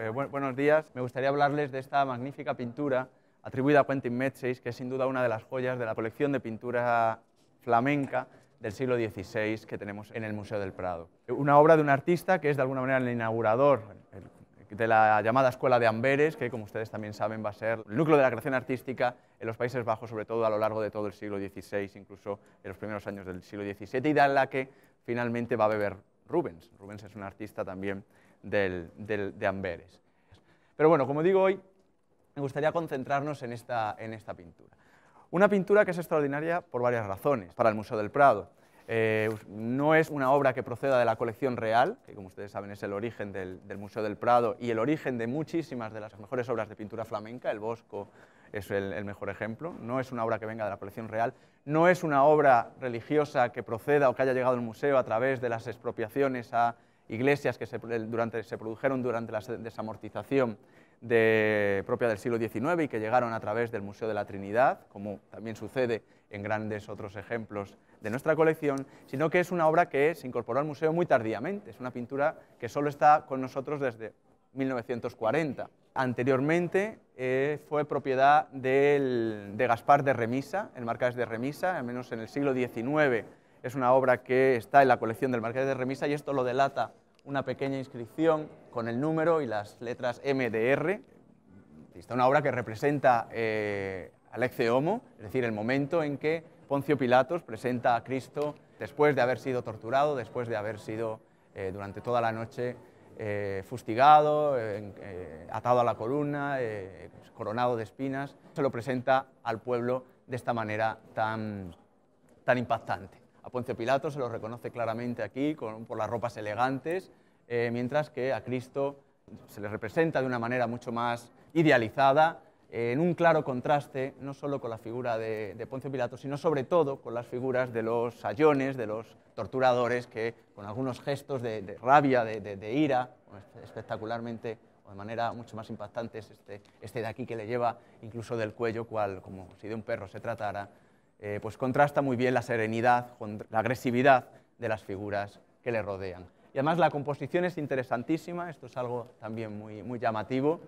Eh, buenos días. Me gustaría hablarles de esta magnífica pintura atribuida a Quentin Metsys, que es sin duda una de las joyas de la colección de pintura flamenca del siglo XVI que tenemos en el Museo del Prado. Una obra de un artista que es de alguna manera el inaugurador de la llamada Escuela de Amberes, que como ustedes también saben va a ser el núcleo de la creación artística en los Países Bajos, sobre todo a lo largo de todo el siglo XVI, incluso en los primeros años del siglo XVII, y de la que finalmente va a beber Rubens. Rubens es un artista también del, de Amberes. Pero bueno, como digo hoy, me gustaría concentrarnos en esta, pintura. Una pintura que es extraordinaria por varias razones para el Museo del Prado. Eh, no es una obra que proceda de la colección real, que como ustedes saben es el origen del, del, Museo del Prado y el origen de muchísimas de las mejores obras de pintura flamenca, el Bosco es el, mejor ejemplo, no es una obra que venga de la colección real, no es una obra religiosa que proceda o que haya llegado al museo a través de las expropiaciones a iglesias que se, durante, se produjeron durante la desamortización propia del siglo XIX y que llegaron a través del Museo de la Trinidad, como también sucede en grandes otros ejemplos de nuestra colección, sino que es una obra que se incorporó al museo muy tardíamente, es una pintura que solo está con nosotros desde 1940. Anteriormente eh, fue propiedad de Gaspar de Remisa, el marqués de Remisa, al menos en el siglo XIX es una obra que está en la colección del Marqués de Remisa y esto lo delata una pequeña inscripción con el número y las letras MDR. Está una obra que representa eh, al homo, es decir, el momento en que Poncio Pilatos presenta a Cristo después de haber sido torturado, después de haber sido eh, durante toda la noche eh, fustigado, eh, atado a la columna, coronado de espinas. Se lo presenta al pueblo de esta manera tan impactante. A Poncio Pilato se lo reconoce claramente aquí por las ropas elegantes, eh, mientras que a Cristo se le representa de una manera mucho más idealizada, eh, en un claro contraste no solo con la figura de, Poncio Pilato, sino sobre todo con las figuras de los sayones, de los torturadores, que con algunos gestos de, rabia, de, ira, espectacularmente o de manera mucho más impactante este, este de aquí que le lleva incluso del cuello, cual como si de un perro se tratara, eh, pues contrasta muy bien la serenidad, la agresividad de las figuras que le rodean. Y además la composición es interesantísima, esto es algo también muy, llamativo.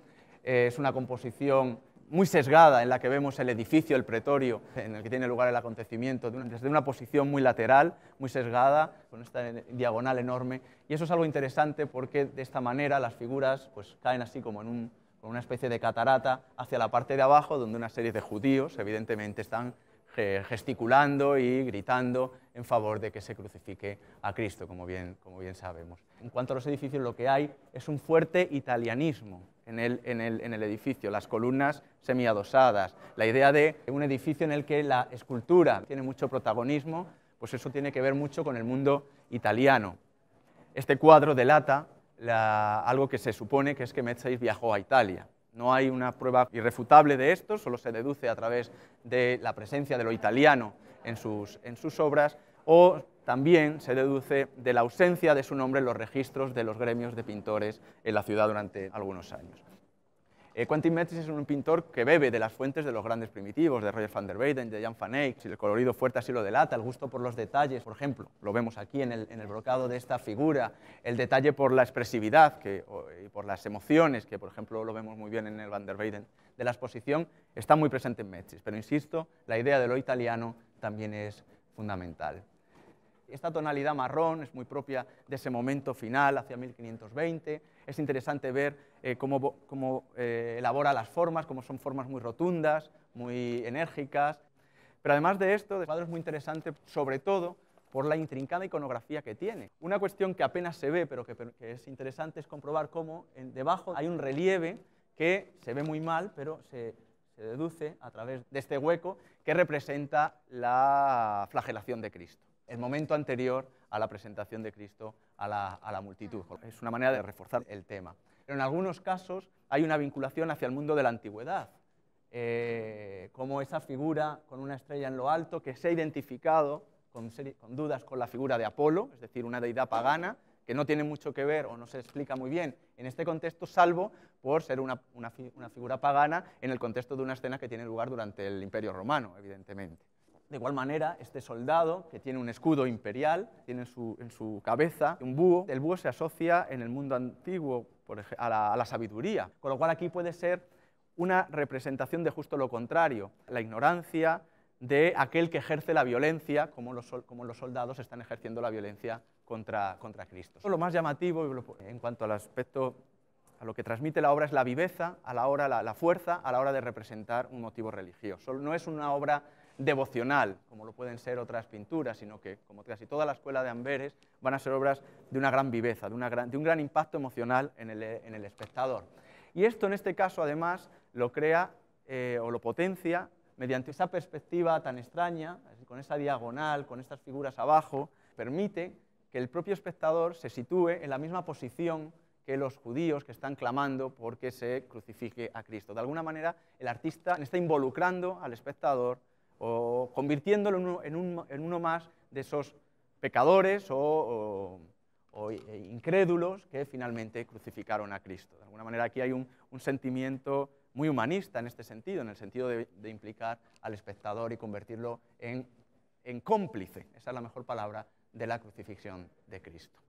Eh, es una composición muy sesgada en la que vemos el edificio, el pretorio, en el que tiene lugar el acontecimiento, desde una posición muy lateral, muy sesgada, con esta diagonal enorme. Y eso es algo interesante porque de esta manera las figuras pues, caen así como en con una especie de catarata hacia la parte de abajo, donde una serie de judíos, evidentemente, están eh, gesticulando y gritando en favor de que se crucifique a Cristo, como bien, sabemos. En cuanto a los edificios, lo que hay es un fuerte italianismo en el, edificio, las columnas semiadosadas, la idea de un edificio en el que la escultura tiene mucho protagonismo, pues eso tiene que ver mucho con el mundo italiano. Este cuadro delata algo que se supone que es que Metzger viajó a Italia. No hay una prueba irrefutable de esto, solo se deduce a través de la presencia de lo italiano en sus, en sus obras, o también se deduce de la ausencia de su nombre en los registros de los gremios de pintores en la ciudad durante algunos años. Eh, Metzis es un pintor que bebe de las fuentes de los grandes primitivos, de Roger van der Weyden, de Jan van Eyck, el colorido fuerte así lo delata, el gusto por los detalles, por ejemplo, lo vemos aquí en el, en brocado de esta figura, el detalle por la expresividad y por las emociones, que por ejemplo lo vemos muy bien en el van der Weyden de la exposición, está muy presente en metzis pero insisto, la idea de lo italiano también es fundamental. Esta tonalidad marrón es muy propia de ese momento final, hacia 1520. Es interesante ver eh, cómo, eh, elabora las formas, cómo son formas muy rotundas, muy enérgicas. Pero además de esto, el cuadro es muy interesante, sobre todo por la intrincada iconografía que tiene. Una cuestión que apenas se ve, pero que, es interesante, es comprobar cómo debajo hay un relieve que se ve muy mal, pero se deduce a través de este hueco que representa la flagelación de Cristo el momento anterior a la presentación de Cristo a la, multitud. Es una manera de reforzar el tema. Pero en algunos casos hay una vinculación hacia el mundo de la antigüedad, eh, como esa figura con una estrella en lo alto que se ha identificado con, dudas con la figura de Apolo, es decir, una deidad pagana, que no tiene mucho que ver o no se explica muy bien en este contexto, salvo por ser una, figura pagana en el contexto de una escena que tiene lugar durante el Imperio Romano, evidentemente. De igual manera, este soldado, que tiene un escudo imperial, tiene en su, cabeza un búho, el búho se asocia en el mundo antiguo a, la, sabiduría, con lo cual aquí puede ser una representación de justo lo contrario, la ignorancia de aquel que ejerce la violencia, como los, soldados están ejerciendo la violencia contra, Cristo. Lo más llamativo en cuanto al aspecto a lo que transmite la obra es la viveza, a la hora la, la fuerza, a la hora de representar un motivo religioso. No es una obra devocional, como lo pueden ser otras pinturas, sino que, como casi toda la escuela de Amberes, van a ser obras de una gran viveza, de, un gran impacto emocional en el, espectador. Y esto, en este caso, además, lo crea eh, o lo potencia mediante esa perspectiva tan extraña, con esa diagonal, con estas figuras abajo, permite que el propio espectador se sitúe en la misma posición que los judíos que están clamando porque se crucifique a Cristo. De alguna manera, el artista está involucrando al espectador o convirtiéndolo en, uno más de esos pecadores o, eh, incrédulos que finalmente crucificaron a Cristo. De alguna manera aquí hay un, sentimiento muy humanista en este sentido, en el sentido de, implicar al espectador y convertirlo en cómplice, esa es la mejor palabra, de la crucifixión de Cristo.